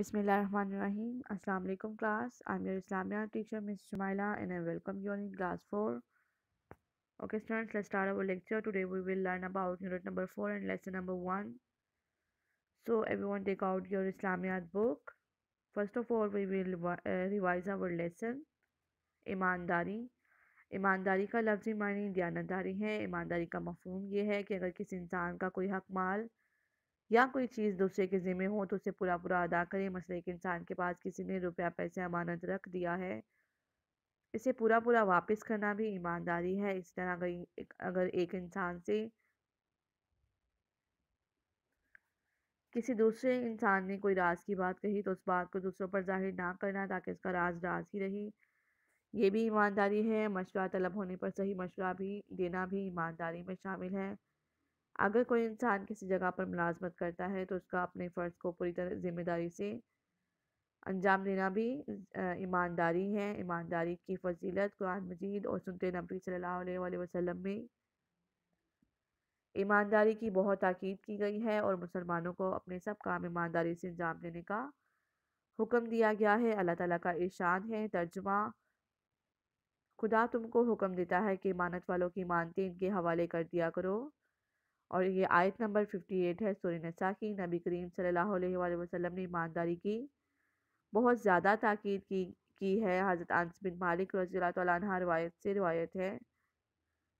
बिसमीम् अल्लाम class I am Islamiyat teacher miss Shumaila and I welcome you in class four okay students let's start our lecture today we will learn about unit number four and lesson number one so everyone take out your Islamiyat book first of all we will revise our lesson ईमानदारी ईमानदारी का लफ्ज़ी मानी दयानतदारी है ईमानदारी का मफहूम यह है कि अगर किसी इंसान का कोई हक माल या कोई चीज़ दूसरे के ज़िम्मे हो तो उसे पूरा पूरा अदा करें मसले कि इंसान के पास किसी ने रुपया पैसे अमानत रख दिया है इसे पूरा पूरा वापस करना भी ईमानदारी है इस तरह अगर एक, अगर एक इंसान से किसी दूसरे इंसान ने कोई राज की बात कही तो उस बात को दूसरों पर जाहिर ना करना ताकि उसका राज राज ही रहे ये भी ईमानदारी है मशवरा तलब होने पर सही मशवरा भी देना भी ईमानदारी में शामिल है अगर कोई इंसान किसी जगह पर मुलाजमत करता है तो उसका अपने फ़र्ज़ को पूरी तरह ज़िम्मेदारी से अंजाम देना भी ईमानदारी है ईमानदारी की फजीलत कुरान मजीद और सुनते नबी सल्लल्लाहु अलैहि वसल्लम में ईमानदारी की बहुत ताकीद की गई है और मुसलमानों को अपने सब काम ईमानदारी से अंजाम देने का हुक्म दिया गया है अल्लाह ताला का इरशाद है तर्जमा खुदा तुमको हुक्म देता है कि मानत वालों की मानते इनके हवाले कर दिया करो और ये आयत नंबर फिफ्टी एट है सूर्य नसा की नबी करीम सल्लल्लाहु अलैहि वसल्लम ने ईमानदारी की बहुत ज़्यादा ताक़द की की है हज़रत अनस बिन मालिक रजी तला रवायत से रवायत है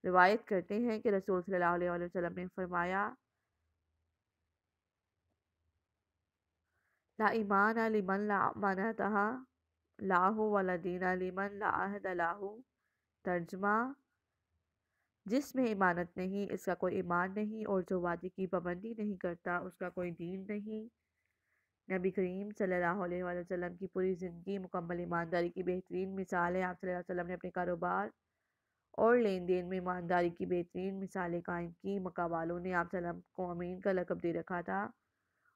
रवायत करते हैं कि रसूल सल्लल्लाहु अलैहि वसल्लम ने फरमाया ला ईमान लिमन ला माना तहा लाहू वाला दीना लिमन लाहद लाहू तर्जमा जिसमें इमानत नहीं इसका कोई ईमान नहीं और जो वादे की पाबंदी नहीं करता उसका कोई दीन नहीं नबी करीम सल्लल्लाहु अलैहि वसल्लम की पूरी ज़िंदगी मुकम्मल ईमानदारी की बेहतरीन मिसाल है आप सल्लल्लाहु अलैहि वसल्लम ने अपने कारोबार और लेन देन में ईमानदारी की बेहतरीन मिसालें कायम की मक्का वालों ने आप सल्लम को अमीन का लकब दे रखा था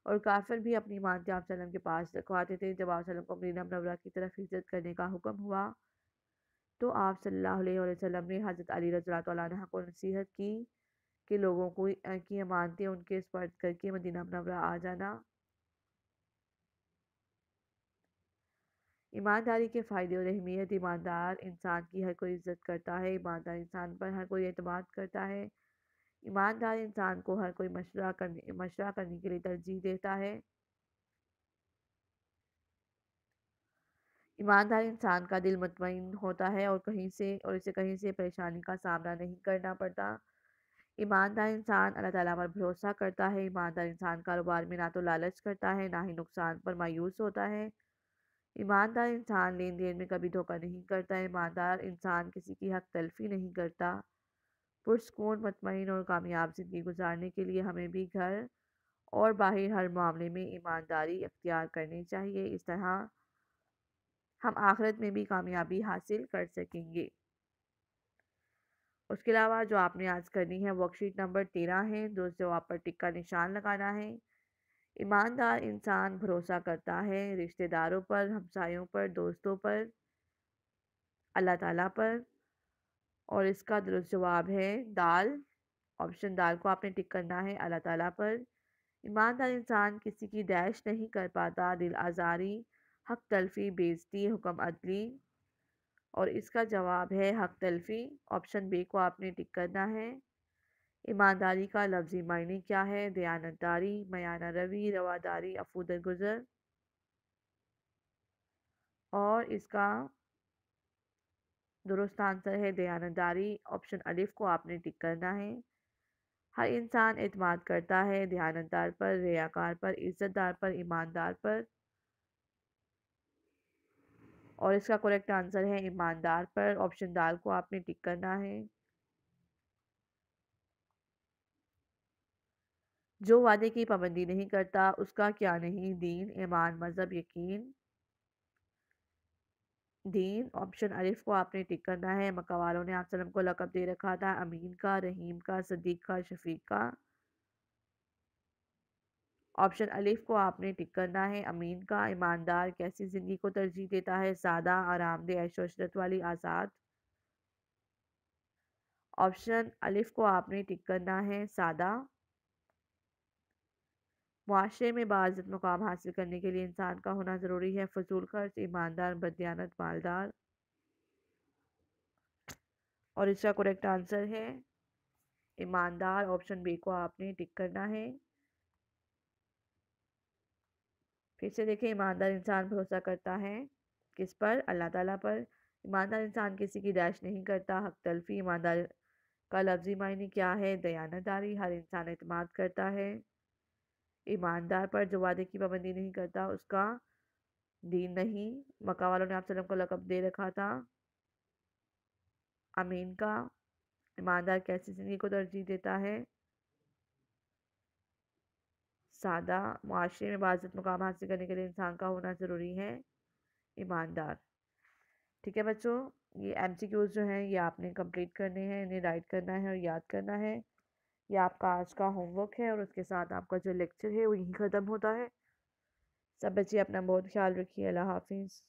और काफिर भी अपनी ईमान आप सल्लम के पास रखवाते थे जब आप सल्लम को मदीना मनवरा की तरफ हिजरत करने का हुक्म हुआ तो आप सल्लल्लाहु अलैहि वसल्लम ने हज़रत अली रज़ा को नसीहत की कि लोगों को की अमानतें उनके स्पर्श करके मदीना मनवरा आ जाना ईमानदारी के फ़ायदे और अहमियत ईमानदार इंसान की हर कोई इज्जत करता है ईमानदार इंसान पर हर कोई अतमाद करता है ईमानदार इंसान को हर कोई मशवरा करने मशवरा करने के लिए तरजीह देता है ईमानदार इंसान का दिल मतमिन होता है और कहीं से और इसे कहीं से परेशानी का सामना नहीं करना पड़ता ईमानदार इंसान अल्लाह ताला पर भरोसा करता है ईमानदार इंसान कारोबार में ना तो लालच करता है ना ही नुकसान पर मायूस होता है ईमानदार इंसान लेन देन में कभी धोखा नहीं करता ईमानदार इंसान किसी की हक तलफी नहीं करता पुरस्कून मतमिन और कामयाब ज़िंदगी गुजारने के लिए हमें भी घर और बाहर हर मामले में ईमानदारी अख्तियार करनी चाहिए इस तरह हम आखिरत में भी कामयाबी हासिल कर सकेंगे उसके अलावा जो आपने आज करनी है वर्कशीट नंबर तेरह है दोस्तों आप पर का निशान लगाना है ईमानदार इंसान भरोसा करता है रिश्तेदारों पर हमसायों पर दोस्तों पर अल्लाह ताला पर और इसका दुरुस्त जवाब है दाल ऑप्शन दाल को आपने टिक करना है अल्लाह ताला पर ईमानदार इंसान किसी की डैश नहीं कर पाता दिल आज़ारी हक तलफी बेजती हुक्म अदली और इसका जवाब है हक तलफी ऑप्शन बे को आपने टिक करना है ईमानदारी का लफ्जी मायने क्या है दयानतदारी मयाना रवि रवादारी अफूदर गुजर और इसका दुरुस्त आंसर है दयानतदारी ऑप्शन अलिफ को आपने टिक करना है हर इंसान अतमाद करता है दयानतदार पर रियाकार पर इज़्ज़तदार पर ईमानदार पर और इसका करेक्ट आंसर है ईमानदार पर ऑप्शन दाल को आपने टिक करना है जो वादे की पाबंदी नहीं करता उसका क्या नहीं दीन ईमान मज़हब यकीन दीन ऑप्शन अरिफ को आपने टिक करना है मक्का वालों ने आप सलम को लकब दे रखा था अमीन का रहीम का सदीक का शफीक का ऑप्शन अलिफ को आपने टिक करना है अमीन का ईमानदार कैसी ज़िंदगी को तरजीह देता है सादा आरामदेह ऐशोशरत वाली आज़ाद ऑप्शन अलिफ को आपने टिक करना है सादा माशरे में बाज़त मुकाम हासिल करने के लिए इंसान का होना ज़रूरी है फजूल खर्च ईमानदार बदयानत मालदार और इसका करेक्ट आंसर है ईमानदार ऑप्शन बी को आपने टिक करना है फिर से देखें ईमानदार इंसान भरोसा करता है किस पर अल्लाह ताला पर ईमानदार इंसान किसी की दाइश नहीं करता हक तलफी ईमानदार का लफ्जी मायने क्या है दयानदारी हर इंसान अतमाद करता है ईमानदार पर जो वादे की पाबंदी नहीं करता उसका दीन नहीं मक्का वालों ने आप को लकब दे रखा था अमीन का ईमानदार कैसी ज़िंदगी को तरजीह देता है सादा माशरे में बाज़त मुकाम हासिल करने के लिए इंसान का होना ज़रूरी है ईमानदार ठीक है बच्चों ये एम जो हैं ये आपने कंप्लीट करने हैं इन्हें राइट करना है और याद करना है ये आपका आज का होमवर्क है और उसके साथ आपका जो लेक्चर है वो यहीं ख़त्म होता है सब बच्चे अपना बहुत ख्याल रखिए अल्लाह हाफिज़